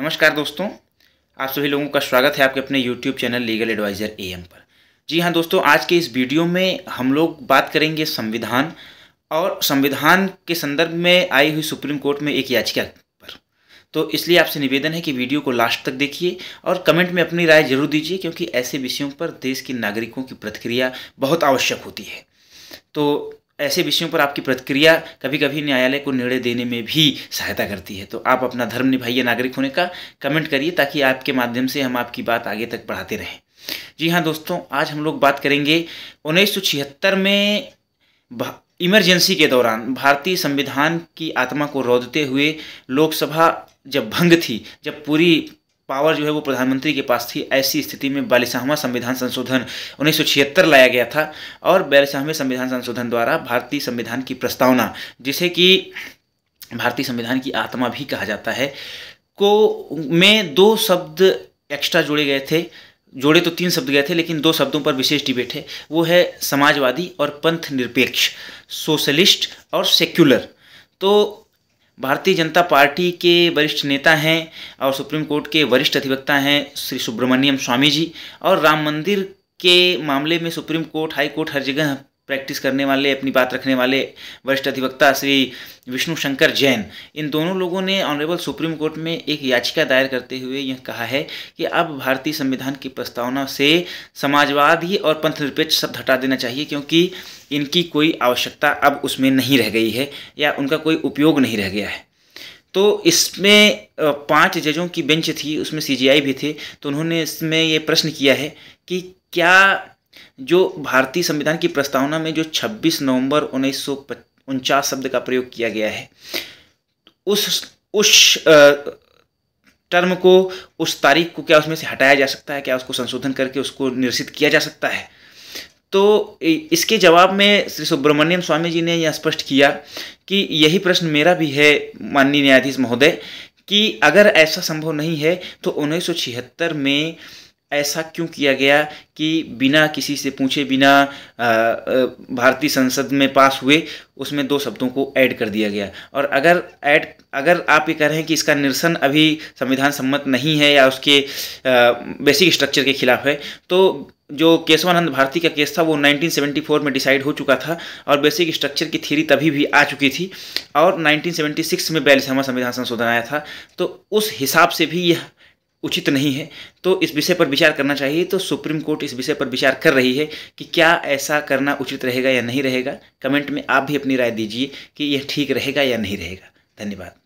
नमस्कार दोस्तों आप सभी लोगों का स्वागत है आपके अपने YouTube channel legal adviser A पर जी हाँ दोस्तों आज के इस वीडियो में हम लोग बात करेंगे संविधान और संविधान के संदर्भ में आई हुई सुप्रीम कोर्ट में एक याचिका पर तो इसलिए आपसे निवेदन है कि वीडियो को लास्ट तक देखिए और कमेंट में अपनी राय जरूर दीजिए क्योंकि ऐसे विषयों पर देश के नागरिकों की प्रतिक्रिया बहुत आवश्यक होती है तो ऐसे विषयों पर आपकी प्रतिक्रिया कभी कभी न्यायालय को निर्णय देने में भी सहायता करती है तो आप अपना धर्म निभाइए नागरिक होने का कमेंट करिए ताकि आपके माध्यम से हम आपकी बात आगे तक बढ़ाते रहें जी हाँ दोस्तों आज हम लोग बात करेंगे उन्नीस में इमरजेंसी के दौरान भारतीय संविधान की आत्मा को रौदते हुए लोकसभा जब भंग थी जब पूरी पावर जो है वो प्रधानमंत्री के पास थी ऐसी स्थिति में बालिसाहमा संविधान संशोधन उन्नीस लाया गया था और बयालीसवें संविधान संशोधन द्वारा भारतीय संविधान की प्रस्तावना जिसे कि भारतीय संविधान की आत्मा भी कहा जाता है को में दो शब्द एक्स्ट्रा जोड़े गए थे जोड़े तो तीन शब्द गए थे लेकिन दो शब्दों पर विशेष डिबेट है वो है समाजवादी और पंथ निरपेक्ष सोशलिस्ट और सेक्युलर तो भारतीय जनता पार्टी के वरिष्ठ नेता हैं और सुप्रीम कोर्ट के वरिष्ठ अधिवक्ता हैं श्री सुब्रमण्यम स्वामी जी और राम मंदिर के मामले में सुप्रीम कोर्ट हाई कोर्ट हर जगह प्रैक्टिस करने वाले अपनी बात रखने वाले वरिष्ठ अधिवक्ता श्री विष्णु शंकर जैन इन दोनों लोगों ने ऑनरेबल सुप्रीम कोर्ट में एक याचिका दायर करते हुए यह कहा है कि अब भारतीय संविधान की प्रस्तावना से समाजवादी और पंथ निरपेक्ष शब्द हटा देना चाहिए क्योंकि इनकी कोई आवश्यकता अब उसमें नहीं रह गई है या उनका कोई उपयोग नहीं रह गया है तो इसमें पांच जजों की बेंच थी उसमें सीजीआई भी थे तो उन्होंने इसमें ये प्रश्न किया है कि क्या जो भारतीय संविधान की प्रस्तावना में जो 26 नवंबर उन्नीस शब्द का प्रयोग किया गया है उस उस टर्म को उस तारीख को क्या उसमें से हटाया जा सकता है क्या उसको संशोधन करके उसको निरसित किया जा सकता है तो इसके जवाब में श्री सुब्रमण्यम स्वामी जी ने यह स्पष्ट किया कि यही प्रश्न मेरा भी है माननीय न्यायाधीश महोदय कि अगर ऐसा संभव नहीं है तो उन्नीस में ऐसा क्यों किया गया कि बिना किसी से पूछे बिना भारतीय संसद में पास हुए उसमें दो शब्दों को ऐड कर दिया गया और अगर ऐड अगर आप ये कह रहे हैं कि इसका निरसन अभी संविधान सम्मत नहीं है या उसके बेसिक स्ट्रक्चर के खिलाफ है तो जो केशवानंद भारती का केस था वो 1974 में डिसाइड हो चुका था और बेसिक स्ट्रक्चर की थ्योरी तभी भी आ चुकी थी और 1976 में हमारा संविधान संशोधन आया था तो उस हिसाब से भी यह उचित नहीं है तो इस विषय पर विचार करना चाहिए तो सुप्रीम कोर्ट इस विषय पर विचार कर रही है कि क्या ऐसा करना उचित रहेगा या नहीं रहेगा कमेंट में आप भी अपनी राय दीजिए कि यह ठीक रहेगा या नहीं रहेगा धन्यवाद